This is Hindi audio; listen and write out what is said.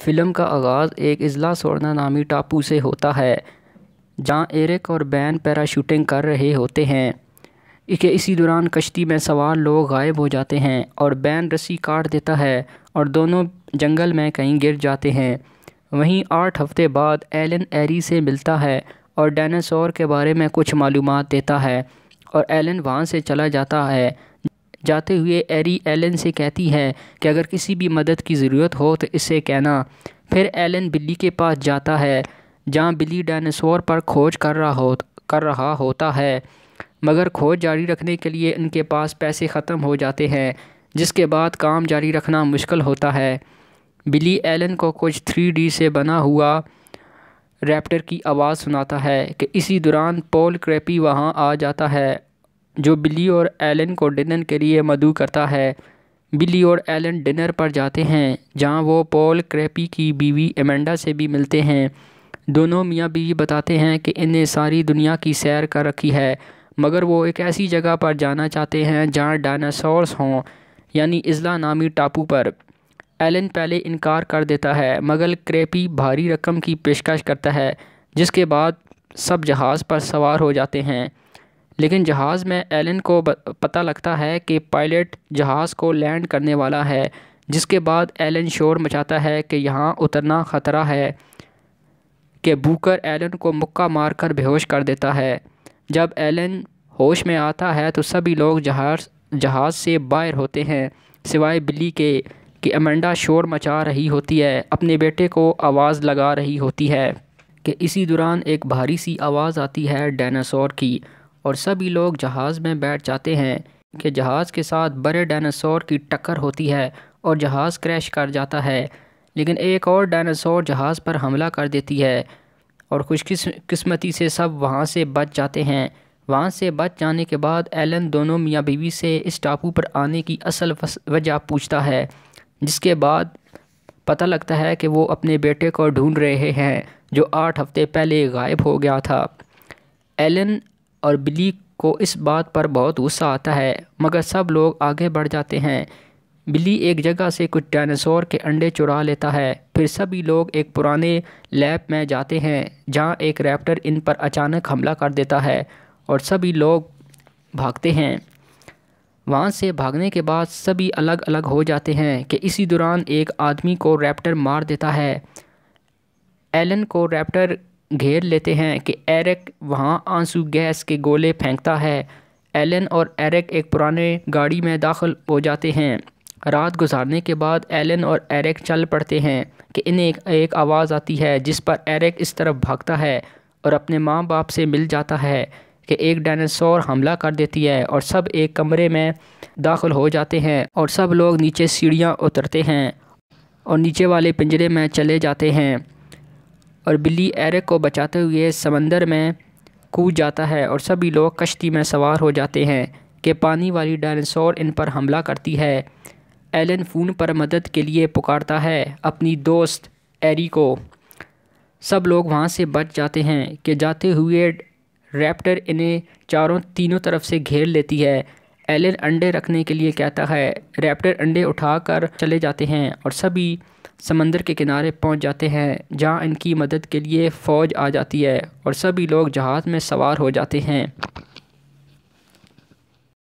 फ़िल्म का आगाज़ एक इज़ला सोडना नामी टापू से होता है जहाँ एरिक और बैन पैराशूटिंग कर रहे होते हैं के इसी दौरान कश्ती में सवार लोग गायब हो जाते हैं और बैन रस्सी काट देता है और दोनों जंगल में कहीं गिर जाते हैं वहीं आठ हफ्ते बाद एलन एरी से मिलता है और डायनासोर के बारे में कुछ मालूम देता है और एलन वहाँ से चला जाता है जाते हुए एरी एलन से कहती है कि अगर किसी भी मदद की ज़रूरत हो तो इसे कहना फिर एलन बिल्ली के पास जाता है जहाँ बिल्ली डायनासोर पर खोज कर रहा हो कर रहा होता है मगर खोज जारी रखने के लिए इनके पास पैसे ख़त्म हो जाते हैं जिसके बाद काम जारी रखना मुश्किल होता है बिली एलन को कुछ थ्री डी से बना हुआ रैप्टर की आवाज़ सुनाता है कि इसी दौरान पॉल क्रेपी वहाँ आ जाता है जो बिली और एलन को डिनर के लिए मदू करता है बिली और एलन डिनर पर जाते हैं जहां वो पॉल क्रेपी की बीवी एमेंडा से भी मिलते हैं दोनों मियाँ बीवी बताते हैं कि इन्हें सारी दुनिया की सैर कर रखी है मगर वो एक ऐसी जगह पर जाना चाहते हैं जहाँ डायनासोरस हों यानी इजला नामी टापू पर एलन पहले इनकार कर देता है मगर क्रेपी भारी रकम की पेशकश करता है जिसके बाद सब जहाज़ पर सवार हो जाते हैं लेकिन जहाज़ में एलन को पता लगता है कि पायलट जहाज़ को लैंड करने वाला है जिसके बाद एलन शोर मचाता है कि यहाँ उतरना ख़तरा है कि बूकर एलन को मुक्का मारकर बेहोश कर देता है जब एलन होश में आता है तो सभी लोग जहाज़ जहाज़ से बाहर होते हैं सिवाय बिल्ली के कि अमेंडा शोर मचा रही होती है अपने बेटे को आवाज़ लगा रही होती है कि इसी दौरान एक भारी सी आवाज़ आती है डायनासोर की और सभी लोग जहाज़ में बैठ जाते हैं कि जहाज़ के साथ बड़े डायनासोर की टक्कर होती है और जहाज़ क्रैश कर जाता है लेकिन एक और डायनासोर जहाज़ पर हमला कर देती है और किस्मती से सब वहाँ से बच जाते हैं वहाँ से बच जाने के बाद एलन दोनों मियाँ बीवी से इस टापू पर आने की असल वजह पूछता है जिसके बाद पता लगता है कि वो अपने बेटे को ढूंढ रहे हैं जो आठ हफ्ते पहले गायब हो गया था एलन और बिली को इस बात पर बहुत गुस्सा आता है मगर सब लोग आगे बढ़ जाते हैं बिल्ली एक जगह से कुछ डायनासोर के अंडे चुरा लेता है फिर सभी लोग एक पुराने लैब में जाते हैं जहां एक रैप्टर इन पर अचानक हमला कर देता है और सभी लोग भागते हैं वहां से भागने के बाद सभी अलग अलग हो जाते हैं कि इसी दौरान एक आदमी को रैप्टर मार देता है एलन को रैप्टर घेर लेते हैं कि एरिक वहाँ आंसू गैस के गोले फेंकता है एलन और एरिक एक पुराने गाड़ी में दाखिल हो जाते हैं रात गुजारने के बाद एलन और एरिक चल पड़ते हैं कि इन्हें एक, एक आवाज़ आती है जिस पर एरिक इस तरफ भागता है और अपने माँ बाप से मिल जाता है कि एक डायनासोर हमला कर देती है और सब एक कमरे में दाखिल हो जाते हैं और सब लोग नीचे सीढ़ियाँ उतरते हैं और नीचे वाले पिंजरे में चले जाते हैं और बिल्ली एरिक को बचाते हुए समंदर में कूद जाता है और सभी लोग कश्ती में सवार हो जाते हैं कि पानी वाली डायनासोर इन पर हमला करती है एलन फ़ोन पर मदद के लिए पुकारता है अपनी दोस्त एरी को सब लोग वहाँ से बच जाते हैं कि जाते हुए रैप्टर इन्हें चारों तीनों तरफ से घेर लेती है एलन अंडे रखने के लिए कहता है रैप्टर अंडे उठाकर चले जाते हैं और सभी समंदर के किनारे पहुंच जाते हैं जहां इनकी मदद के लिए फ़ौज आ जाती है और सभी लोग जहाज़ में सवार हो जाते हैं